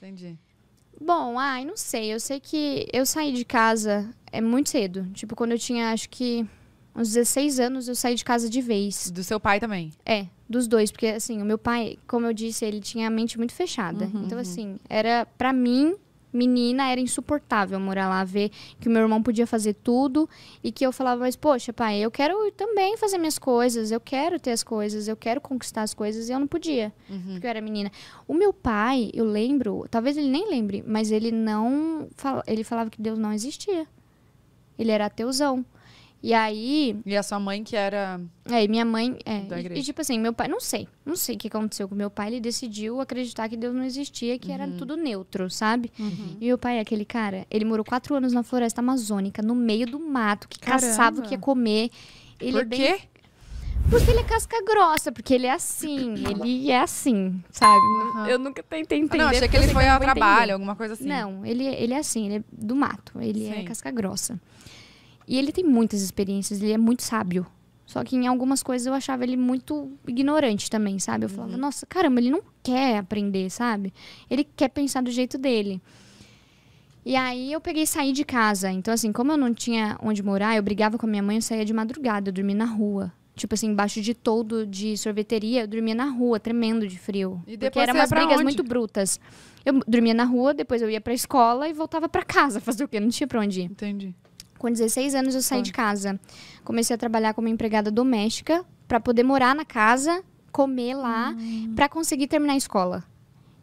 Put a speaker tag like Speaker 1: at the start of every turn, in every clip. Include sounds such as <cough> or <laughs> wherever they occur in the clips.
Speaker 1: Entendi. Bom, ai, não sei. Eu sei que eu saí de casa é muito cedo. Tipo, quando eu tinha, acho que uns 16 anos, eu saí de casa de vez. Do seu pai também? É, dos dois. Porque, assim, o meu pai, como eu disse, ele tinha a mente muito fechada. Uhum, então, uhum. assim, era para mim menina, era insuportável morar lá, ver que o meu irmão podia fazer tudo e que eu falava, mas poxa, pai, eu quero também fazer minhas coisas, eu quero ter as coisas, eu quero conquistar as coisas e eu não podia, uhum. porque eu era menina. O meu pai, eu lembro, talvez ele nem lembre, mas ele não, ele falava que Deus não existia. Ele era ateuzão. E aí. E a sua mãe que era. É, e minha mãe. É, da igreja. E, e, tipo assim, meu pai. Não sei. Não sei o que aconteceu com meu pai. Ele decidiu acreditar que Deus não existia, que uhum. era tudo neutro, sabe? Uhum. E meu pai é aquele cara. Ele morou quatro anos na floresta amazônica, no meio do mato, que Caramba. caçava o que ia comer. Ele Por é quê? Bem... Porque ele é casca grossa, porque ele é assim, <coughs> ele é assim, sabe? Uhum. Eu nunca tentei entender. Ah, não, achei que ele foi ao trabalho, entender. alguma coisa assim. Não, ele, é, ele é assim, ele é do mato, ele é Sim. é casca grossa. E ele tem muitas experiências, ele é muito sábio. Só que em algumas coisas eu achava ele muito ignorante também, sabe? Eu uhum. falava, uhum. nossa, caramba, ele não quer aprender, sabe? Ele quer pensar do jeito dele. E aí eu peguei e saí de casa. Então, assim, como eu não tinha onde morar, eu brigava com a minha mãe, eu saía de madrugada, eu dormia na rua. Tipo assim, embaixo de todo de sorveteria, eu dormia na rua, tremendo de frio. E depois porque eram umas brigas onde? muito brutas. Eu dormia na rua, depois eu ia pra escola e voltava para casa <laughs> fazer o quê? Não tinha pra onde ir. Entendi. Com 16 anos eu saí de casa. Comecei a trabalhar como empregada doméstica para poder morar na casa, comer lá, hum. para conseguir terminar a escola.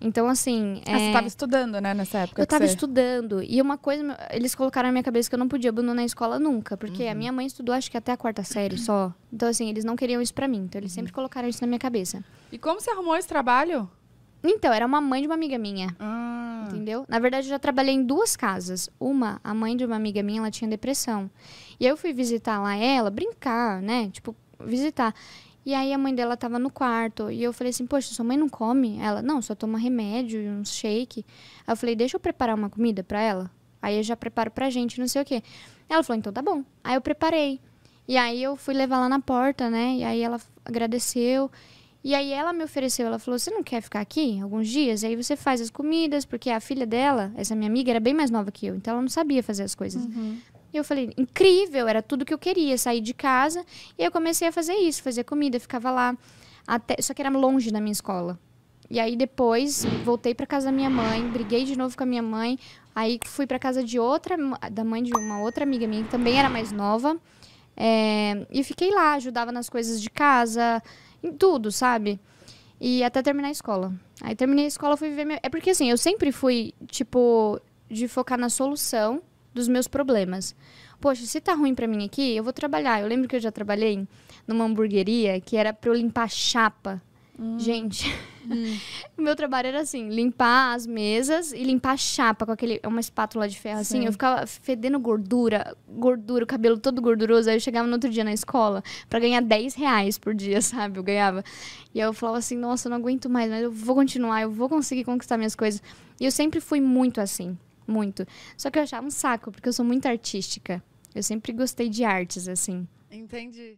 Speaker 1: Então, assim. Ah, é... você estava estudando, né, nessa época? Eu estava você... estudando. E uma coisa, eles colocaram na minha cabeça que eu não podia abandonar a escola nunca, porque uhum. a minha mãe estudou acho que até a quarta série só. Então, assim, eles não queriam isso para mim. Então, eles uhum. sempre colocaram isso na minha cabeça. E como você arrumou esse trabalho? Então, era uma mãe de uma amiga minha. Ah. Entendeu? Na verdade, eu já trabalhei em duas casas. Uma, a mãe de uma amiga minha, ela tinha depressão. E eu fui visitar lá ela, brincar, né? Tipo, visitar. E aí a mãe dela tava no quarto. E eu falei assim, poxa, sua mãe não come? Ela, não, só toma remédio, um shake. Aí eu falei, deixa eu preparar uma comida para ela. Aí eu já preparo pra gente, não sei o quê. Ela falou, então tá bom. Aí eu preparei. E aí eu fui levar lá na porta, né? E aí ela agradeceu. E aí ela me ofereceu, ela falou: "Você não quer ficar aqui alguns dias? E aí você faz as comidas, porque a filha dela, essa minha amiga era bem mais nova que eu, então ela não sabia fazer as coisas". Uhum. E eu falei: "Incrível, era tudo que eu queria, sair de casa". E eu comecei a fazer isso, fazer comida, ficava lá até, só que era longe da minha escola. E aí depois voltei para casa da minha mãe, briguei de novo com a minha mãe, aí fui para casa de outra da mãe de uma outra amiga minha que também era mais nova. É, e fiquei lá, ajudava nas coisas de casa, em tudo, sabe? E até terminar a escola. Aí terminei a escola, fui viver É porque assim, eu sempre fui, tipo, de focar na solução dos meus problemas. Poxa, se tá ruim para mim aqui, eu vou trabalhar. Eu lembro que eu já trabalhei numa hamburgueria que era para eu limpar chapa. Hum. Gente, <laughs> Hum. <laughs> Meu trabalho era assim, limpar as mesas e limpar a chapa com aquele, uma espátula de ferro, assim. Sim. assim. Eu ficava fedendo gordura, gordura, o cabelo todo gorduroso. Aí eu chegava no outro dia na escola para ganhar 10 reais por dia, <laughs> sabe? Eu ganhava. E eu falava assim, nossa, eu não aguento mais, mas eu vou continuar, eu vou conseguir conquistar minhas coisas. E eu sempre fui muito assim, muito. Só que eu achava um saco, porque eu sou muito artística. Eu sempre gostei de artes, assim. Entendi.